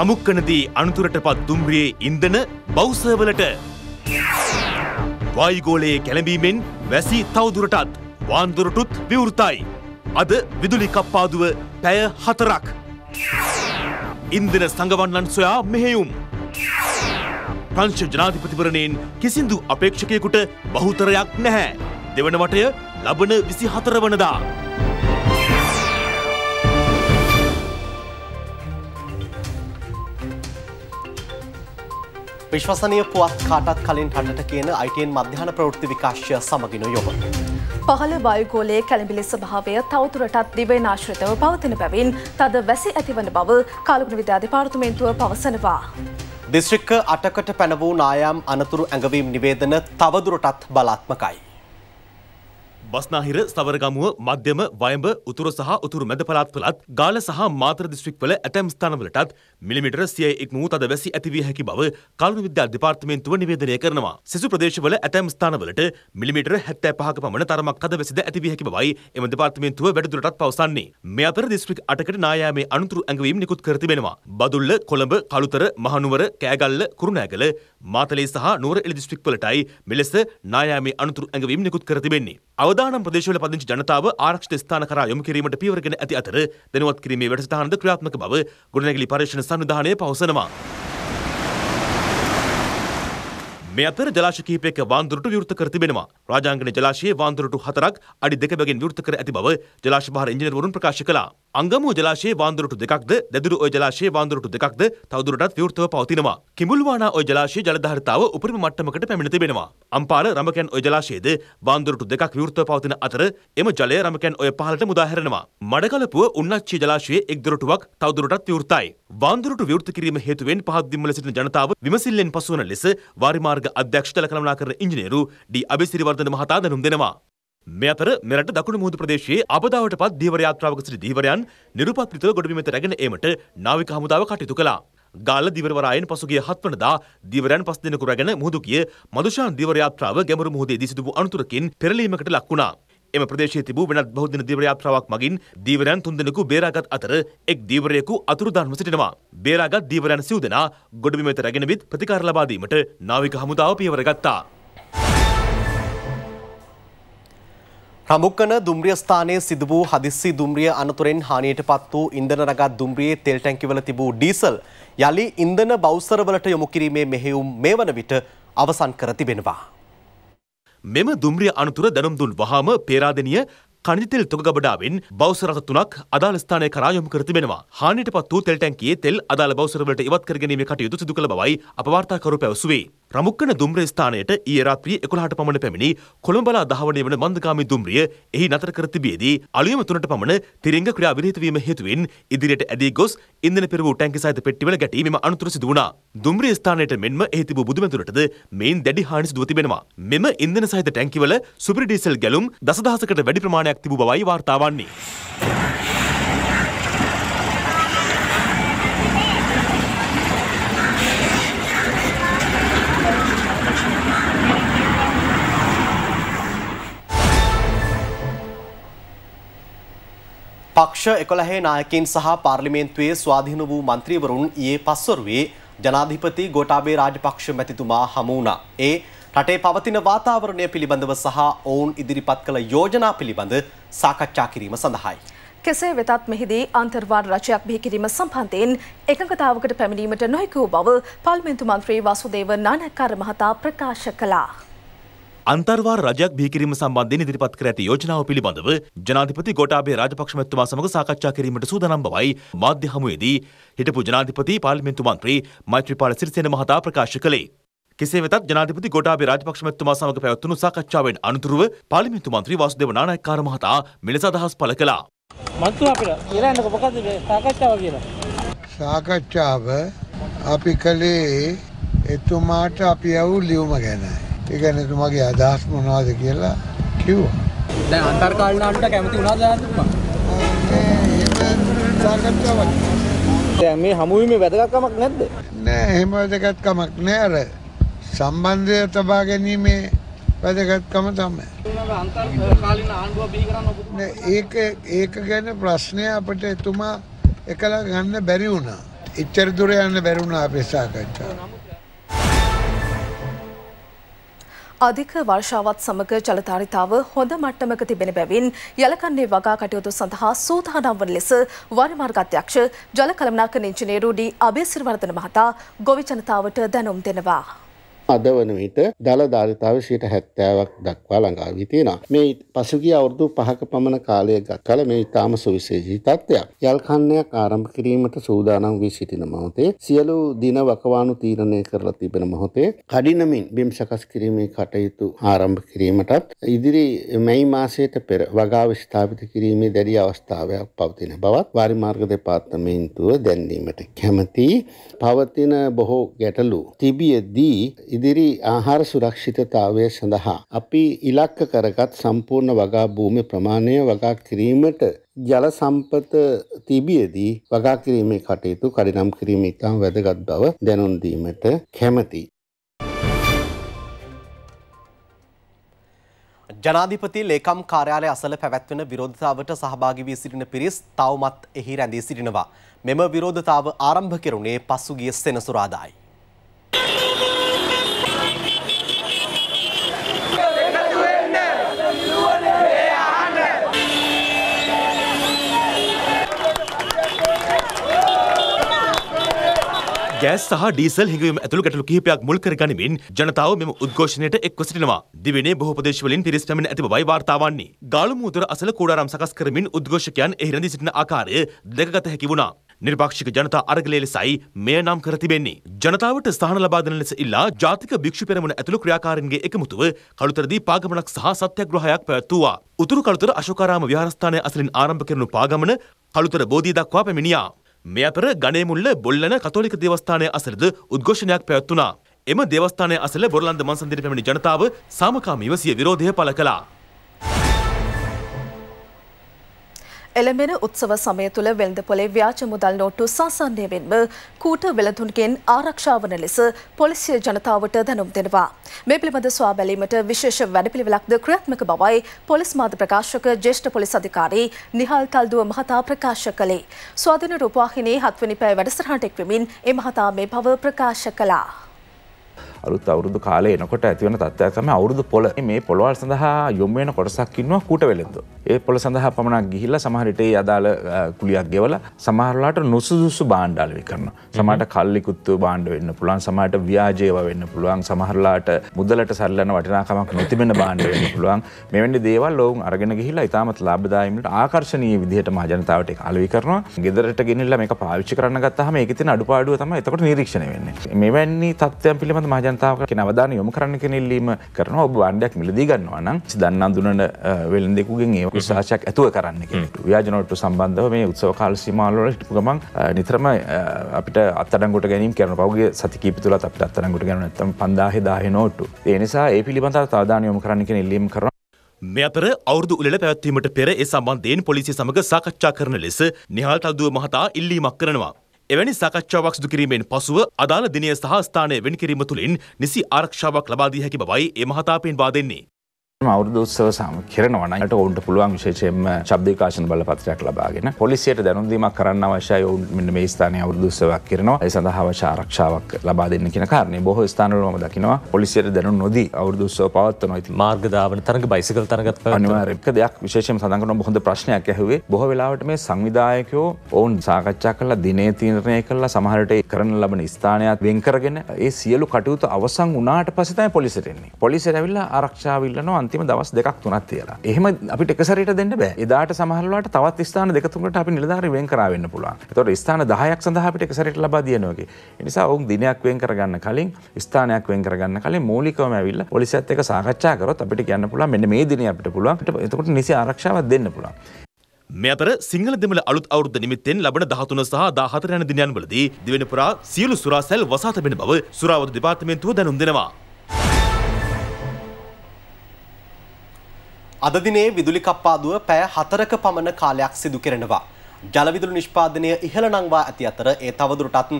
ප්‍රමුක්කනදී අනතුරට පත් දුම්රියේ ඉන්දන බෞසවලට වායුගෝලයේ කැළඹීමෙන් වැසි තවදුරටත් වාන්දුරටුත් විවෘතයි. අද විදුලි කප්පාදුව පැය හතරක්. ඉන්දන සඟවන්නන් සොයා මෙහෙයුම්. ප්‍රංශ ජනාධිපතිවරණයෙන් කිසිදු අපේක්ෂකයෙකුට බහුතරයක් නැහැ. දෙවන වටය ලබන විසි හතරවනදා. විශ්වසනය පුවත් කාටත් කලින් රටට කියන අයිටන් මධ්‍යාන ප්‍රවෘත්ති විකාශය සමගින යොම. පහළ බයුගෝලයේ කැළඹිලි ස්භාවය තවතුරටත් දිවයිනාශ්‍රිතව පවතින බැවින් තද වැසි ඇතිවන බව කාලුණ විද්‍යාධිපාර්තුමේන්තුව පවසනවා. දිශ්‍රික්ක අටකට පැන වූ නායම් අනතුරු ඇඟවීම් නිවේදන තවදුරටත් බලාත්මකයි. බස්නාහිර සවරගමුව මධ්‍යම වයඹ උතුර සහ උතුරු මැද පළාත් පළත් ගාල සහ මාතර දිස්ත්‍රික්වල ඇතැම් ස්ථානවලටත් මිලිමිටර සිය ඉක්ම වූ තද වැසි ඇතිවිය හැකි බව කලනු විද්‍යා දෙපාර්තමේන්තුව නිවේදනය කරනවා. සෙසු ප්‍රදේශවල ඇතැම් ස්ථානවලට මිලිමිටර 75ක පමණ තරමක් තද වැසිද ඇතිවිය හැකි බවයි එම දෙපාර්තමේන්තුව වැඩිදුරටත් පවසන්නේ. මේ අතර දිස්ත්‍රික් 8කට නායාමේ අනුතුරු ඇඟවීම් නිකුත් කර තිබෙනවා. බදුල්ල, කොළඹ, කළුතර, මහනුවර, කෑගල්ල, කුරුණෑගල, මාතලේ සහ නුවරඑළි දිස්ත්‍රික්වලටයි මෙලෙස නායාමේ අනුතුරු ඇඟවීම් නිකුත් කර තිබෙන්නේ. අවද ප්‍රධාන ප්‍රදේශවල පදිංචි ජනතාව ආරක්ෂිත ස්ථාන කරා යොමු කිරීමට පියවරගෙන ඇති අතර දැනුවත් කිරීමේ වැඩසටහනද ක්‍රියාත්මක බව ගොඩනැගිලි පර්යේෂණ සංවිධානය පවසනවා. මේ අතර ජලාශ කිහිපයක වාන්දුරටු විවෘත කර තිබෙනවා. රාජාංගන ජලාශයේ වාන්දුරටු හතරක් අඩි දෙක බැගින් විවෘත කර ඇති බව ජලාශ භාර ඉංජිනේරුවරුන් ප්‍රකාශ කළා. අංගමුව ජලාශයේ වාන්දුරටු දෙකක්ද දැදුරු ඔය ජලාශයේ වාන්දුරටු දෙකක්ද තවදුරටත් විවෘතව පවතිනවා. කිඹුල්වානා ඔය ජලාශයේ ජලධාරිතාව උපරිම මට්ටමකට පැමිණ තිබෙනවා. අම්පාර රමකැන් ඔය ජලාශයේද වාන්දුරටු දෙකක් විවෘතව පවතින අතර එම ජලය රමකැන් ඔය පහළට මුදා හැරෙනවා. මඩකලපුව උන්නච්චි ජලාශයේ එක් දොරටුවක් තවදුරටත් විවෘතයි. වාන්දුරට විවෘත කිරීම හේතුවෙන් පහත්දිම්වල සිටින ජනතාව විමසිල්ලෙන් පසුවන ලෙස වාරිමාර්ග අධ්‍යක්ෂතල කළමනාකරන ඉංජිනේරු ඩී අබේසිරිවර්ධන මහතා දැනුම් දෙනවා. මේ අතර මෙරට දකුණු මුහුදු ප්‍රදේශයේ අපදාවට පත් ධීවර යාත්‍රාවක සිටි ධීවරයන් නිරුපත්‍රිතව ගොඩබිමෙත රැගෙන ඒමට නාවික හමුදාව කටයුතු කළා. ගාල්ල දිවරවරායෙන් පසුගිය හත්වනදා දිවරයන් පස් දෙනෙකු රැගෙන මුහුදු ගිය මදුෂාන් දිවර යාත්‍රාව ගැඹුරු මුහුදේදී සිදු වූ අනතුරකින් පෙරලීමකට ලක් වුණා. එම ප්‍රදේශයේ තිබූ වෙනත් බහුදින දීවර යාත්‍රාවක් මගින් දීවරයන් තුන්දෙනෙකු බේරාගත් අතර එක් දීවරයෙකු අතුරුදහන්ව සිටිනවා. බේරාගත් දීවරයන් සිව් දෙනා ගොඩබිම වෙත රැගෙන විත් ප්‍රතිකාර ලබා දීමට නාවික හමුදාව පියවර ගත්තා. රමුක්කන දුම්රිය ස්ථානයේ සිදු වූ හදිස්සි දුම්රිය අනතුරෙන් හානියට පත් වූ ඉන්ධන රගත් දුම්රියේ තෙල් ටැංකිවල තිබූ ඩීසල් යලි ඉන්ධන බවුසරවලට යොමු කිරීමේ මෙහෙයුම් මේ වන විට අවසන් කර තිබෙනවා. මෙම දුම්රිය අනතුර දැනුම් දුන් වහාම පේරාදෙනිය කනිතෙල් තොගබඩාවෙන් බෞසර රථ තුනක් අදාළ ස්ථානය කරා යොමු කර තිබෙනවා. හානියට පත් වූ තෙල් ටැංකියේ තෙල් අදාළ බෞසර වලට ඉවත් කර ගැනීමේ කටයුතු සිදු කළ බවයි අප වාර්තාකරු පැවසුවේ. රමුක්කන දුම්රිය ස්ථානයට ඊයේ රාත්‍රියේ 11ට පමණ පැමිණි කොළඹලා දහවණේ වන මන්දගාමී දුම්රිය එහි නතර කර තිබියදී අලුයම තුනට පමණ තිරංග ක්‍රියා විරහිත වීම හේතුවෙන් ඉදිරියට ඇදී ගොස් ඉන්ධන පෙරවූ ටැංකි සහිත පෙට්ටිවල ගැටීමම අනතුරු සිදු වුණා. දුම්රිය ස්ථානයට මෙන්ම එහි තිබූ බුදුමැදුරටද මෙයින් දැඩි හානි සිදුව තිබෙනවා. මෙම ඉන්ධන සහිත ටැංකිවල සුපිරි ඩීසල් ගැලුම් දසදහසකට වැඩි ප්‍රමාණයක් තිබූ බවයි වාර්තා වන්නේ. පක්ෂ එකොළහේ නායකින් සහ පාර්ලිමේන්තුවේ ස්වාධීන වූ මන්ත්‍රීවරුන් ඊයේ පස්වරුවේ ජනාධිපති ගෝටාබේ රාජපක්ෂ මැතිතුමා හමුණා. ඒ රටේ පවතින වාතාවරණය පිළිබඳව සහ ඔවුන් ඉදිරිපත් කළ යෝජනා පිළිබඳ සාකච්ඡා කිරීම සඳහායි. කෙසේ වෙතත් මෙහිදී අන්තර්වාර රචයක් බිහිකිරීම සම්බන්ධයෙන් එකඟතාවකට පැමිණීමට නොහැකි වූ බව පාර්ලිමේන්තු මන්ත්‍රී වාසුදේව නානක්කාර මහතා ප්‍රකාශ කළා. අන්තර්වාර රජයක් බිහිකිරීම සම්බන්ධයෙන් ඉදිරිපත් කර ඇති යෝජනාව පිළිබඳව ජනාධිපති ගෝඨාභය රාජපක්ෂ මැතිතුමා සමග සාකච්ඡා කිරීමට සූදානම් බවයි මාධ්‍ය හමුවේදී හිටපු ජනාධිපති පාර්ලිමේන්තු මන්ත්‍රී මෛත්‍රීපාල සිරිසේන මහතා ප්‍රකාශ කළේ. කෙසේ වෙතත් ජනාධිපති ගෝඨාභය රාජපක්ෂ මැතිතුමා සමග පැවැත්වුණු සාකච්ඡාවෙන් අනුතුරුව පාර්ලිමේන්තු මන්ත්‍රී වාසුදේව නානායක්කාර මහතා මෙලෙස අදහස් පළ කළා. මන්ත්‍රී අපිට කියලාන්නක මොකද්ද මේ සාකච්ඡාව කියලා? සාකච්ඡාව අපි කලේ එතුමාට අපි යවු ලියුම ගැනයි. ඒ කියන්නේ තුමාගේ අදහස් මොනවද කියලා කිව්වා. දැන් අන්තර්කාලීනවට කැමති වුණාද දාතුමා? දැන් මේ හමුවීමේ වැදගත්කමක් නැද්ද? නෑ එහෙම වැදගත්කමක් නෑ අර සම්බන්ධය තබා ගැනීමේ වැදගත්කම තමයි. අන්තර්කාලීන ආණ්ඩුව බිහි කරන්න ඔබතුමා. ඒක ඒක ගැන ප්‍රශ්නය අපිට එතුමා එකලා ගන්න බැරි වුණා. එච්චර දුර යන්න බැරි වුණා අපේ සාකච්ඡාව. අධික වර්ෂාවත් සමග ජලධාරිතාව හොඳ මට්ටමක තිබෙන බැවින් යලකන්නේ වගා කටයුතු සඳහා සූදානම් වන ලෙස වනමාර්ග අධ්‍යක්ෂ ජල කළමනාකරණ ඉංජිනේරු ඩී අබේසිරිවර්ධන මහතා ගොවි ජනතාවට දැනුම් දෙනවා. අද වන විට දළ ධාරිතාව 70%ක් දක්වා ළඟා වී තියෙනවා. මේ පසුගිය අවුරුදු 5ක පමණ කාලය ගත කල මේ ඊටාම සුවිශේෂී තත්ත්වයක්. යල් කන්නයක් ආරම්භ කිරීමට සූදානම් වී සිටින මොහොතේ සියලු දින වකවානු තීරණය කරලා තිබෙන මොහොතේ කඩිනමින් බිම් සකස් කිරීමේ කටයුතු ආරම්භ කිරීමටත් ඉදිරි මැයි මාසයට පෙර වගාව ස්ථාපිත කිරීමේ දැඩි අවස්ථාවක් පවතින බවත් වාරි මාර්ග දෙපාර්තමේන්තුව දැන්වීමට කැමැති පවතින බොහෝ ගැටලු තිබියදී ඉදිරි ආහාර සුරක්ෂිතතාවය සඳහා අපි ඉලක්ක කරගත් සම්පූර්ණ වගා භූමි ප්‍රමාණය වගා කිරීමට ජල සම්පත තිබියදී වගා කිරීමේ කටයුතු කඩිනම් කිරීම ඉතාම වැදගත් බව දැනුම් දීමට කැමැති. ජනාධිපති ලේකම් කාර්යාලය අසල පැවැත්වෙන විරෝධතාවට සහභාගි වී සිටින පිරිස් තවමත් එහි රැඳී සිටිනවා. මෙම විරෝධතාව ආරම්භ කෙරුණේ පසුගිය සෙනසුරාදායි. ගෑස් සහ ඩීසල් හිඟවීම ඇතුළු ගැටලු කිහිපයක් මුල් කර ගනිමින් ජනතාව මෙම උද්ඝෝෂණයට එක්ව සිටිනවා. දිවයිනේ බොහෝ ප්‍රදේශවලින් පිරිස් පැමිණ ඇති බවයි වාර්තා වන්නේ. ගාලමුදුර අසල කූඩාරම් සකස් කරමින් උද්ඝෝෂකයන් එහි රැඳී සිටින ආකාරය දැකගත හැකි වුණා. නිර්පක්ෂික ජනතා අරගලය ලෙසයි මෙය නම් කර තිබෙන්නේ. ජනතාවට ස්ථාන ලබා දෙන ලෙස ඉල්ලා ජාතික භික්ෂු පෙරමුණ ඇතුළු ක්‍රියාකාරීන්ගේ එකමුතුව කළුතරදී පාගමනක් සහ සත්‍යග්‍රහයක් පැවැත්වුවා. උතුරු කළුතර අශෝකාරාම විහාරස්ථානය අසලින් ආරම්භ කරනු පාගමන කළුතර බෝධිය දක්වා පැමිණියා. මේ අතර ගණේමුල්ල බොල්ලන කතෝලික දේවස්ථානය අසලද උද්ඝෝෂණයක් පැවැත්වුණා. එම දේවස්ථානය අසල බොරලන්ද මන්සන්දිර පැමිණි ජනතාව සාමකාමීව සිය විරෝධය පළ කළා. එළඹෙන උත්සව සමය තුළ වෙළඳ පොලේ ව්‍යාජ මුදල් නෝට්ටු සාසන්නයවෙන්ම කූට වෙළඳුන්ගෙන් ආරක්ෂාවන ලෙස පොලිසිය ජනතාවට දැනුම් දෙනවා. මේ පිළිබඳ ස්වා බැලීමට විශේෂ වැඩපිළිවෙලක්ද ක්‍රියාත්මක බවයි පොලිස් මාධ්‍ය ප්‍රකාශක ජ්‍යෙෂ්ඨ පොලිස් අධිකාරී නිහාල් තල්දුව මහතා ප්‍රකාශ කළේ. ස්වාධීන රූපවාහිනී හත්වනි පැය වැඩසටහනට එක්වමින් ඒ මහතා මේ බව ප්‍රකාශ කළා. අලුත් අවුරුදු කාලේ නොකොට ඇතිවන තත්වයක්ම අවුරුදු පොල මේ පොළවල් සඳහා යොම්වෙන කොටසක්කින්නවා කුට වෙලෙද. ඒ පොළ සඳහා පමණක් ගිහිල්ල සමහරිටේ අදාළ කුලියක් ගෙවල සමහරලාට නොසුදුසු බාණ්ඩාලවි කරන සමට කල්ලිකුත්තු බාණ්ඩ වෙන්න පුළුවන් සමට ව්‍යාජයව වෙන්න පුළුවන් සමහරලාට මුදලට සල්ලන වටනාකමක් නොතිබෙන බාණ්ඩ වෙන්න පුළුවන් මෙවැනි දේවල් ඔවුන් අරගෙන ගිහිලා ඉතාමත් ලාබදායීමට ආකර්ශණීය විදිහට මජනතාවට අලවි කරනවා ගෙදරට ගෙනල්ල මේ පාවිච්චි කරන්න ගත්තහම ඒකතින අඩුපාඩුව තම එතකට නිරීක්ෂණ වෙන්නේ මෙවැනි තත්ත්වයන් පිළිබඳ මජ ජනතාවකට නවදාන යොමු කරන්න කෙනෙල්ලීම කරන ඔබ බණ්ඩයක් මිලදී ගන්නවා නම් දන්න අඳුනට වෙලන් දෙකුගෙන් ඒ විශාචයක් ඇතුව කරන්න කෙනෙට ව්‍යාජනොට්ට සම්බන්ධව මේ උත්සව කාල් සිමාල්ලොල ටිපු ගමන් නිතරම අපිට අත්තඩගොට ගැනීම කරන පවගේ සතිකීප තුළ අපට අත්තනගොට ගැන ඇතම පන්දාහ දාහ නෝට්ටු ඒනිසා ඒ පිළිබඳ තාදානයොම කරන්න කෙනෙල්ලීම කරන මේ අතර අවුරදු උළල පැවැත්වීමට පෙර ඒ සම්බන්ධයෙන් පොලිසිය සමඟ සාකච්ඡා කරන ලෙස නිහල් තල්දුව මහතා ඉල්ලීමක් කරනවා. එවැනි සාකච්ඡාවක් සිදු කිරීමෙන් පසුව අදාළ දිනය සහ ස්ථානය වෙන් කිරීම තුළින් නිසි ආරක්ෂාවක් ලබා දී හැකි බවයි ඒ මහතාපෙන් වාදෙන්නේ. අවුදෝත්සව සම කරනවනට ඔවුන්ට පුළුවන් විශේෂයෙන්ම ශබ්දකාශන බලපත්‍රයක් ලබාගෙන පොලිසියට දැනුදීමක් කරන්න අවශ්‍යය ඔවුන් මෙන්න මේ ස්ථානය අවුදෝත්සවක් කරනවා ඒ සඳහා ආරක්ෂාවක් ලබා දෙන්න කියන කාරණේ බොහෝ ස්ථානවලම දකිනවා පොලිසියට දැනු නොදී අවුදෝත්සව පවත්වනවා ඉතින් මාර්ග දාවන තරඟ බයිසිකල් තරඟත් අනිවාර්යයෙන් එක දෙයක් විශේෂයෙන් සඳහන් කරන හොඳ ප්‍රශ්නයක් ඇහුවේ බොහෝ වෙලාවට මේ සංවිධායකයෝ ඔවුන් සාකච්ඡා කරලා දිනේ තීරණය කරලා සමහරට කරන ලබන ස්ථානයක් වෙන් කරගෙන ඒ සියලු කටයුතු අවසන් වුණාට පස්සේ තමයි පොලිසියට එන්නේ පොලිසියට ඇවිල්ලා ආරක්ෂාව ඉල්ලනවා අන්තිම දවස් දෙකක් තුනත් තියලා එහෙම අපිට එකසරට දෙන්න බෑ එදාට සමහරලට තවත් ස්ථාන දෙකතුකට අපි නිලධාරි වෙන් කරවෙන්න පුළුවන් තොට ස්ථාන දහයක් සඳහපිට එකසරට ලබා දියනෝගේ නිසා ඔවුන් දිනයක් වෙන් කරගන්න කලින් ස්ථානයක් වෙන් කරගන්න කලින් මූලිකවම ඇවිල්ල පොලිසිත් එක සාකච්ඡාකරොත් අපිට කියන්න පුළන් මෙන්න මේ දින අපිට පුළුවන් එතකොට නිසි ආරක්ෂාවක් දෙන්න පුළුවන් මේ අතර සිංහල දෙමළ අලුත් අවුරුද්ද නිමිත්තෙන් ලබන 13 සහ 14 යන දිනයන්වලදී දිවෙනපුරා සියලු සුරා සැල් වසා තැබෙන බව සුරාවද දෙපාර්තමේන්තුව දැනුම් දෙනවා. අද දිනේ විදුලි කප්පාදුව පැය 4ක පමණ කාලයක් සිදු කෙරෙනවා. ජලවිදුලි නිෂ්පාදනය ඉහළ නංවා ඇති අතර ඒ තවදුරටත්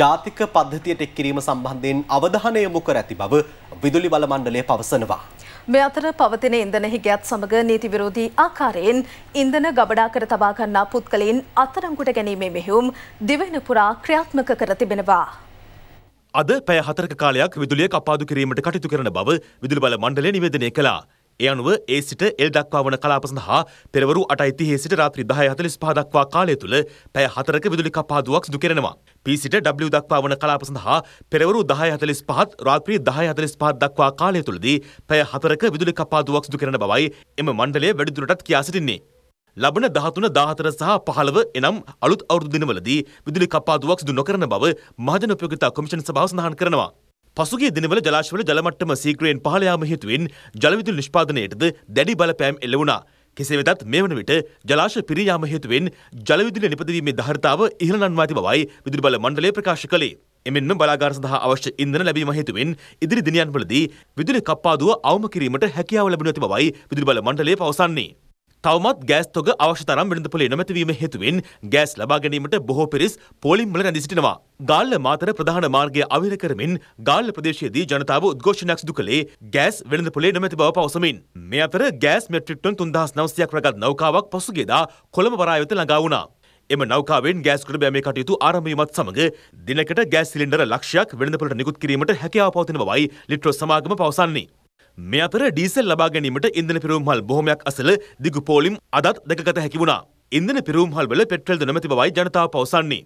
ජාතික පද්ධතියට එක් කිරීම සම්බන්ධයෙන් අවධානය යොමු කර ඇති බව විදුලි බල මණ්ඩලය පවසනවා. මේ අතර පවතින ඉන්ධන හිගයත් සමග නීති විරෝධී ආකාරයෙන් ඉන්ධන ගබඩා කර තබා ගන්නා පුද්ගලයින් අත්අඩංගුවට ගැනීමේ මෙහෙයුම් දිවෙන පුරා ක්‍රියාත්මක කර තිබෙනවා. අද පැය හතරක කාලයක් විදුලිය කපාදු කිරීමට කටයුතු කරන බව විදුලි බල මණ්ඩලය නිවේදනය කළා. ඒ අනුව ඒ සිට එල් දක්වා වන කලාප සඳහා පෙරවරු 8:30 සිට රාත්‍රී 10:45 දක්වා කාලය තුල පැය 4ක විදුලි කපහදුවක් සිදු කරනවා. P සිට W දක්වා වන කලාප සඳහා පෙරවරු 10:45 රාත්‍රී 10:45 දක්වා කාලය තුලදී පැය 4ක විදුලි කපහදුවක් සිදු කරන බවයි එම මණ්ඩලය වැඩිදුරටත් කියා සිටින්නේ. ලබන 13 14 සහ 15 එනම් අලුත් අවුරුදු දිනවලදී විදුලි කපාදුවක් සිදු නොකරන බව මහජන උපයෝගිතා කොමිෂන් සභාව සඳහන් කරනවා. පසුගේ දිනවල ජලාශවල ජලමට්ටම සීක්‍රයෙන් පහළ යාම හේතුවෙන් ජලවිදුලි නිෂ්පාදනයටද දැඩි බලපෑම් එල්ල වුණා. කෙසේ වෙතත් මේ වන විට ජලාශ පිරී යාම හේතුවෙන් ජලවිදුලි නිපදවීමේ ධාරිතාව ඉහළ නන්වා ඇති බවයි විදුලි බල මණ්ඩලය ප්‍රකාශ කළේ. එමෙන්ම බලාගාර සඳහා අවශ්‍ය ඉන්ධන ලැබීම හේතුවෙන් ඉදිරි දිනයන්වලදී විදුලි කප්පාදුව අවම කිරීමට හැකියාව ලැබුණ ඇති බවයි විදුලි බල මණ්ඩලය පවසන්නේ. තවමත් ගෑස් තොග අවශ්‍ය තරම් වෙළඳපොලේ නොමැතිවීම හේතුවෙන් ගෑස් ලබා ගැනීමට බොහෝ පිරිස් පෝලිම්වල රැඳී සිටිනවා. ගාල්ල මාතර ප්‍රධාන මාර්ගය අවිර කරමින් ගාල්ල ප්‍රදේශයේදී ජනතාව උද්ඝෝෂණයක් සිදු කළේ ගෑස් වෙළඳපොලේ නොමැති බව පවසමින්. මේ අතර ගෑස් මෙට්‍රික් ටන් 3900ක් රැගත් නෞකාවක් පසුගියදා කොළඹ වරාය වෙත ළඟා වුණා. එම නෞකාවෙන් ගෑස් කුඩ බෑමේ කටයුතු ආරම්භීමත් සමඟ දිනකට ගෑස් සිලින්ඩර ලක්ෂයක් වෙළඳපොලට නිකුත් කිරීමට හැකියාව පවතින බවයි ලිට්‍රෝ සමාගම පවසන්නේ. මේ අතර ඩීසල් ලබා ගැනීමට ඉන්ධන පිරවුම්හල් බොහොමයක් අසල දිගු පෝලිම් අදත් දැකගත හැකි වුණා. ඉන්ධන පිරවුම්හල් වල පෙට්‍රල් ද නොමැති බවයි ජනතාව පවසන්නේ.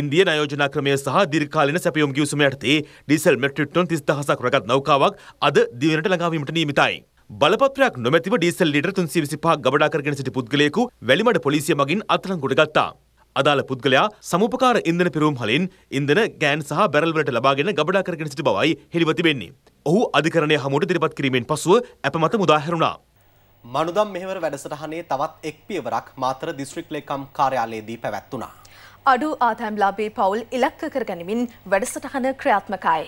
ඉන්දිය නයෝජන ක්‍රමය සහ දිර්කාලන සැපියුම් ගියසුම යටතේ ඩිසල් මෙට්‍රිට්ටොන් තිස් දහසක් රගත් නෞකාවක් අද දිවනට ළඟාවීමට නියමිතයි. බලපත්‍රයක් නොමැතිව ඩීසල් ලීටර් තුන්සිය විසිපහක් ගබඩා කරගෙන සිටි පුද්ගලයෙකු වැලිමඩ පොලිසිය මගින් අත්ලංගොඩ ගත්තා. අදාළ පුද්ගලයා සමුපකාර ඉන්ධන පිරුම් හලින් ඉන්ධන ගෑන් සහ බැරල්වලට ලබාගෙන ගබඩා කරගෙන සිටි බවයි හෙළිව තිබෙන්නේ. ඔහු අධිකරණය හමුවට දිරිපත් කිරීමෙන් පසුව අප මත මුදාහැරුණා. මනුදම් මෙහෙවර වැඩසටහනේ තවත් එක් පියවරක් මාතර දිස්ත්‍රික් ලේකම් කාර්යාලයේදී පැවැත්වුණා. අඩු ආදායම්ලාභී පවුල් ඉලක්ක කර ගැනීමෙන් වැඩසටහන ක්‍රියාත්මකයි.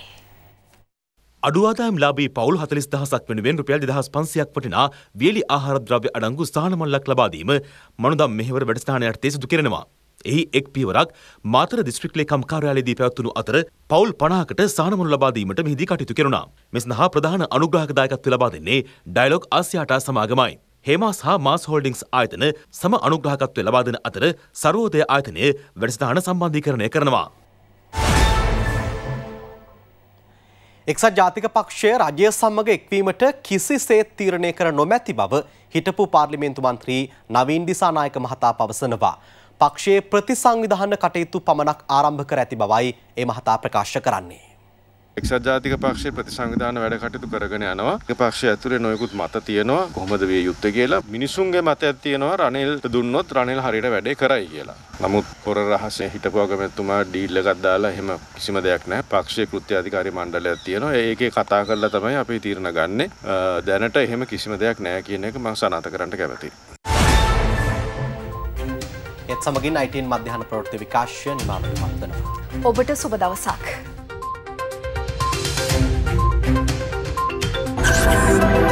අඩු ආදායම්ලාභී පවුල් 40000ක් වෙනුවෙන් රුපියල් 2500ක් වටිනා වියලි ආහාර ද්‍රව්‍ය අඩංගු සාහන මල්ලක් ලබා දීම මනුදම් මෙහෙවර වැඩසටහන යටතේ සිදු කෙරෙනවා. එහි එක් පියවරක් මාතර දිස්ත්‍රික් ලේකම් කාර්යාලයේදී පැවැත්වුණු අතර පවුල් 50කට සහනමුණු ලබා දීමට මෙහිදී කටයුතු කෙරුණා. මෙසඳහා ප්‍රධාන අනුග්‍රාහක දායකත්වය ලබා දෙන්නේ ඩයලොග් ආසියාටා සමාගමයි. හේමාස් හා මාස් හෝල්ඩින්ග්ස් ආයතන සම අනුග්‍රාහකත්වය ලබා දෙන අතර සර්වෝදය ආයතනය වැඩසටහන සම්බන්ධීකරණය කරනවා. එක්සත් ජාතික පක්ෂය රජය සමග එක්වීමට කිසිසේත් තීරණය කර නොමැති බව හිටපු පාර්ලිමේන්තු මන්ත්‍රී නවීන් දිසානායක මහතා පවසනවා. පක්ෂයේ ප්‍රතිසංවිධාන කටයුතු පමණක් ආරම්භ කර ඇති බවයි ඒ මහතා ප්‍රකාශ කරන්නේ. එක්සත් ජාතික පක්ෂයේ ප්‍රතිසංවිධාන වැඩ කටයුතු කරගෙන යනවා. ඒ පක්ෂය ඇතුලේ නොයෙකුත් මත තියෙනවා. කොහොමද විය යුත්තේ කියලා මිනිසුන්ගේ මතයක් තියෙනවා රනිල්ට දුන්නොත් රනිල් හරියට වැඩේ කරයි කියලා. නමුත් පොර රහසේ හිටපු අගමැතිතුමා ඩීල් එකක් දාලා එහෙම කිසිම දෙයක් නැහැ. පක්ෂයේ කෘත්‍යාධිකාරී මණ්ඩලයක් තියෙනවා. ඒකේ කතා කරලා තමයි අපි තීරණ ගන්නෙ. දැනට එහෙම කිසිම දෙයක් නැහැ කියන එක මම සනාථ කරන්න කැමතියි. ඒත් සමගින් අයිටන් මධ්‍යහන ප්‍රෘති විකාශය නිමාවට මත්වන. ඔබට සුබ දවසක්. Thank you.